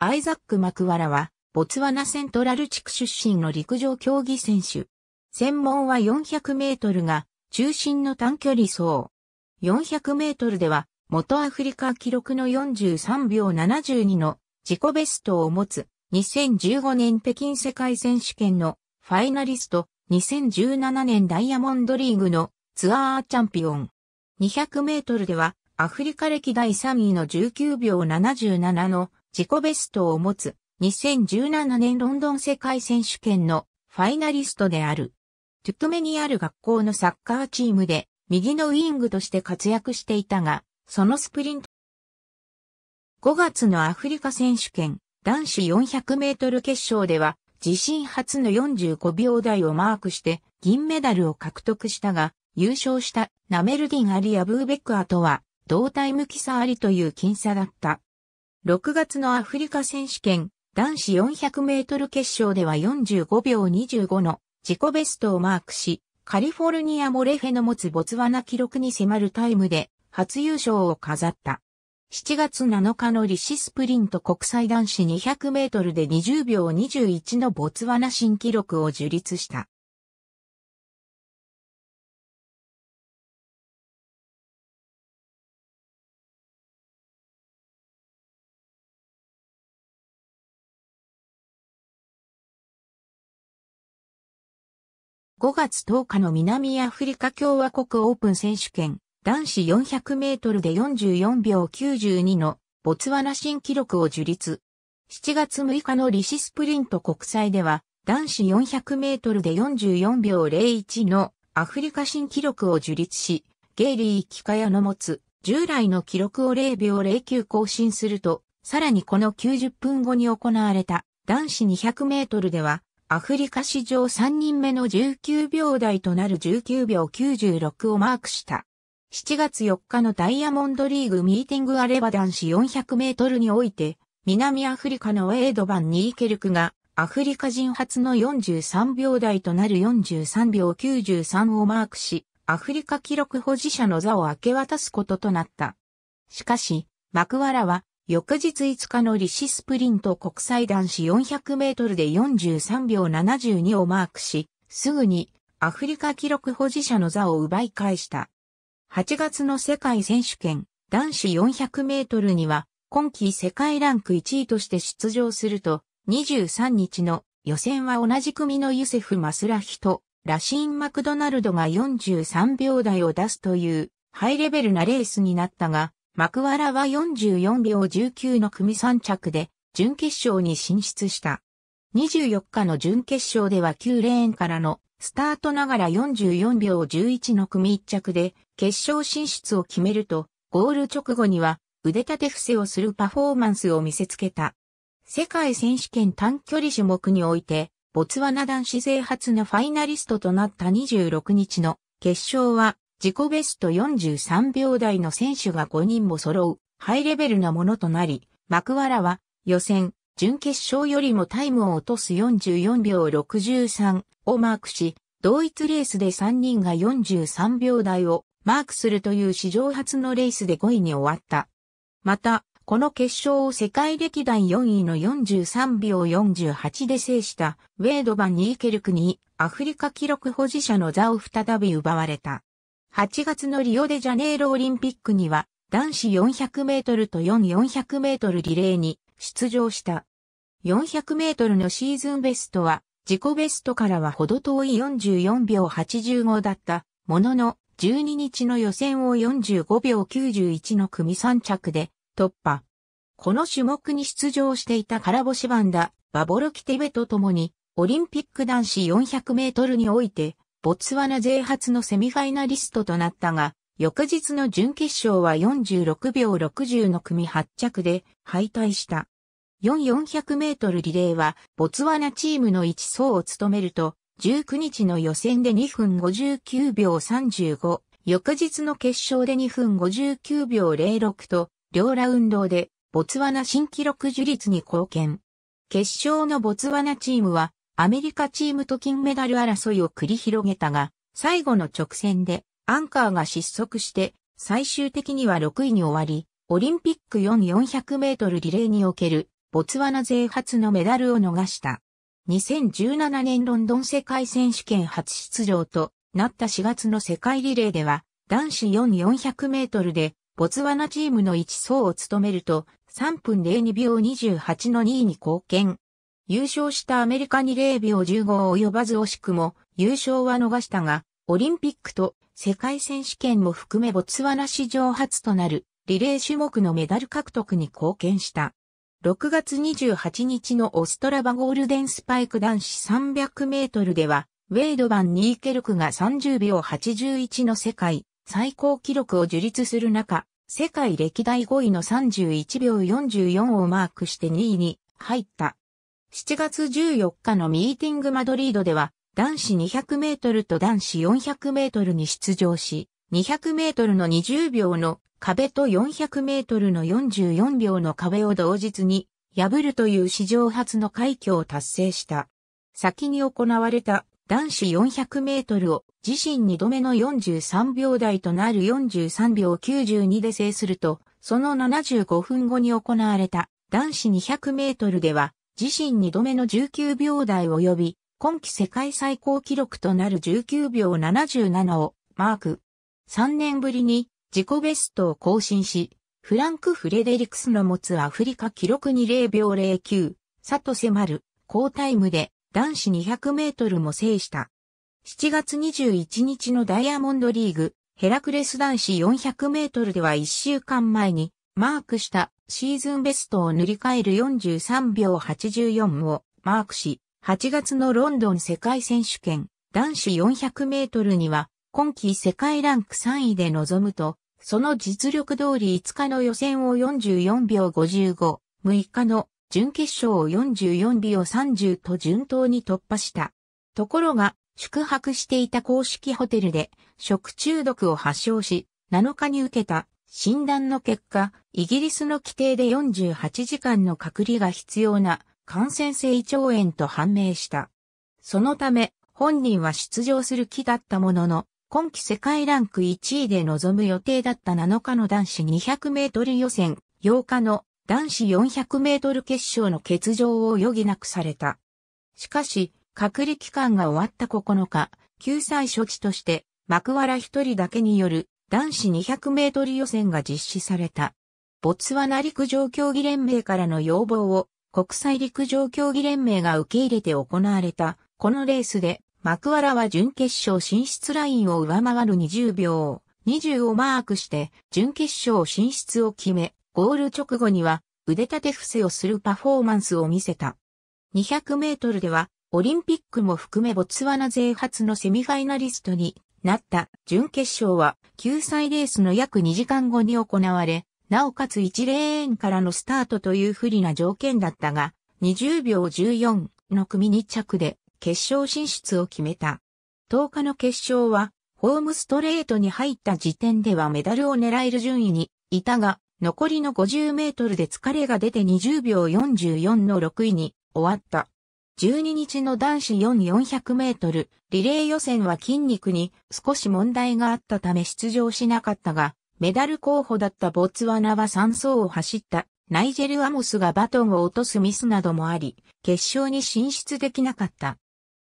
アイザック・マクワラは、ボツワナセントラル地区出身の陸上競技選手。専門は400メートルが、中心の短距離走。400メートルでは、元アフリカ記録の43秒72の自己ベストを持つ、2015年北京世界選手権のファイナリスト、2017年ダイヤモンドリーグのツアーチャンピオン。200メートルでは、アフリカ歴第3位の19秒77の自己ベストを持つ2017年ロンドン世界選手権のファイナリストである。トゥクメにある学校のサッカーチームで右のウィングとして活躍していたが、そのスプリント。5月のアフリカ選手権男子400メートル決勝では自身初の45秒台をマークして銀メダルを獲得したが、優勝したナメルディン・アリ・アブーベックアとは同体向きさありという僅差だった。6月のアフリカ選手権男子400メートル決勝では45秒25の自己ベストをマークし、カリフォルニアモレフェの持つボツワナ記録に迫るタイムで初優勝を飾った。7月7日のリシスプリント国際男子200メートルで20秒21のボツワナ新記録を樹立した。5月10日の南アフリカ共和国オープン選手権男子400メートルで44秒92のボツワナ新記録を樹立。7月6日のリシスプリント国際では男子400メートルで44秒01のアフリカ新記録を樹立し、ゲイリー・キカヤの持つ従来の記録を0秒09更新すると、さらにこの90分後に行われた男子200メートルではアフリカ史上3人目の19秒台となる19秒96をマークした。7月4日のダイヤモンドリーグミーティングアレバ男子400メートルにおいて、南アフリカのウェイド・バン・ニーケルクが、アフリカ人初の43秒台となる43秒93をマークし、アフリカ記録保持者の座を明け渡すこととなった。しかし、マクワラは翌日5日のリシスプリント国際男子400メートルで43秒72をマークし、すぐにアフリカ記録保持者の座を奪い返した。8月の世界選手権男子400メートルには今季世界ランク1位として出場すると23日の予選は同じ組のユセフ・マスラヒとラシーン・マクドナルドが43秒台を出すというハイレベルなレースになったがマクワラは44秒19の組3着で準決勝に進出した。24日の準決勝では9レーンからのスタートながら44秒11の組1着で決勝進出を決めると、ゴール直後には腕立て伏せをするパフォーマンスを見せつけた。世界選手権短距離種目において、ボツワナ男子勢初のファイナリストとなった26日の決勝は自己ベスト43秒台の選手が5人も揃う、ハイレベルなものとなり、マクワラは予選、準決勝よりもタイムを落とす44秒63をマークし、同一レースで3人が43秒台をマークするという史上初のレースで5位に終わった。また、この決勝を世界歴代4位の43秒48で制したウェード・バン・ニーケルクにアフリカ記録保持者の座を再び奪われた。8月のリオデジャネイロオリンピックには男子400メートルと4400メートルリレーに出場した。400メートルのシーズンベストは自己ベストからはほど遠い44秒85だったものの12日の予選を45秒91の組3着で突破。この種目に出場していたカラボシバンダ、バボロキテベと共にオリンピック男子400メートルにおいてボツワナ勢初のセミファイナリストとなったが、翌日の準決勝は46秒60の組8着で敗退した。4400メートルリレーは、ボツワナチームの一層を務めると、19日の予選で2分59秒35、翌日の決勝で2分59秒06と、両ラウンドで、ボツワナ新記録樹立に貢献。決勝のボツワナチームは、アメリカチームと金メダル争いを繰り広げたが、最後の直線でアンカーが失速して、最終的には6位に終わり、オリンピック4400メートルリレーにおける、ボツワナ勢初のメダルを逃した。2017年ロンドン世界選手権初出場となった4月の世界リレーでは、男子4400メートルで、ボツワナチームの1走を務めると、3分02秒28の2位に貢献。優勝したアメリカに0秒15及ばず惜しくも優勝は逃したが、オリンピックと世界選手権も含めボツワナ史上初となるリレー種目のメダル獲得に貢献した。6月28日のオストラバゴールデンスパイク男子300メートルでは、ウェイド・バン・ニーケルクが30秒81の世界最高記録を樹立する中、世界歴代5位の31秒44をマークして2位に入った。7月14日のミーティングマドリードでは、男子200メートルと男子400メートルに出場し、200メートルの20秒の壁と400メートルの44秒の壁を同日に破るという史上初の快挙を達成した。先に行われた男子400メートルを自身2度目の43秒台となる43秒92で制すると、その75分後に行われた男子200メートルでは自身2度目の19秒台及び、今季世界最高記録となる19秒77をマーク。3年ぶりに自己ベストを更新し、フランク・フレデリクスの持つアフリカ記録に0秒09、さと迫る、高タイムで男子200メートルも制した。7月21日のダイヤモンドリーグ、ヘラクレス男子400メートルでは1週間前に、マークしたシーズンベストを塗り替える43秒84をマークし、8月のロンドン世界選手権男子400メートルには今季世界ランク3位で臨むと、その実力通り5日の予選を44秒55、6日の準決勝を44秒30と順当に突破した。ところが、宿泊していた公式ホテルで食中毒を発症し、7日に受けた診断の結果、イギリスの規定で48時間の隔離が必要な感染性胃腸炎と判明した。そのため、本人は出場する気だったものの、今季世界ランク1位で臨む予定だった7日の男子200メートル予選、8日の男子400メートル決勝の欠場を余儀なくされた。しかし、隔離期間が終わった9日、救済処置として、幕原一人だけによる男子200メートル予選が実施された。ボツワナ陸上競技連盟からの要望を国際陸上競技連盟が受け入れて行われた。このレースでマクワラは準決勝進出ラインを上回る20秒20をマークして準決勝進出を決め、ゴール直後には腕立て伏せをするパフォーマンスを見せた。200メートルではオリンピックも含めボツワナ勢初のセミファイナリストになった準決勝は救済レースの約2時間後に行われ、なおかつ1レーンからのスタートという不利な条件だったが、20秒14の組2着で決勝進出を決めた。10日の決勝は、ホームストレートに入った時点ではメダルを狙える順位にいたが、残りの50メートルで疲れが出て20秒44の6位に終わった。12日の男子4400メートルリレー予選は筋肉に少し問題があったため出場しなかったが、メダル候補だったボツワナは3走を走ったナイジェル・アモスがバトンを落とすミスなどもあり、決勝に進出できなかった。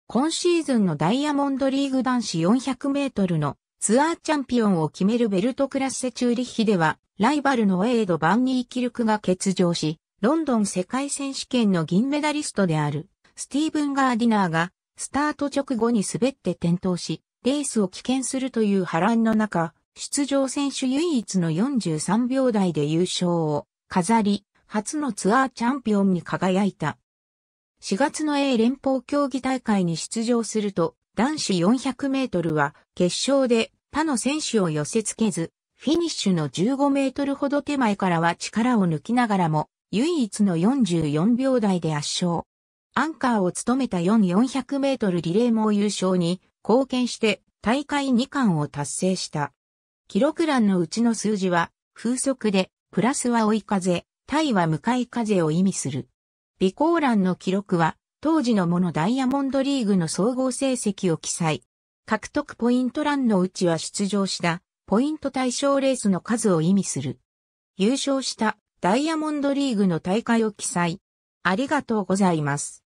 今シーズンのダイヤモンドリーグ男子400メートルのツアーチャンピオンを決めるベルトクラッセチューリッヒでは、ライバルのエイド・バンニー・キルクが欠場し、ロンドン世界選手権の銀メダリストであるスティーブン・ガーディナーが、スタート直後に滑って転倒し、レースを棄権するという波乱の中、出場選手唯一の43秒台で優勝を飾り、初のツアーチャンピオンに輝いた。4月の A 連邦競技大会に出場すると、男子400メートルは決勝で他の選手を寄せ付けず、フィニッシュの15メートルほど手前からは力を抜きながらも、唯一の44秒台で圧勝。アンカーを務めた4400メートルリレーも優勝に貢献して大会2冠を達成した。記録欄のうちの数字は風速で、プラスは追い風、対は向かい風を意味する。備考欄の記録は当時のものダイヤモンドリーグの総合成績を記載。獲得ポイント欄のうちは出場したポイント対象レースの数を意味する。優勝したダイヤモンドリーグの大会を記載。ありがとうございます。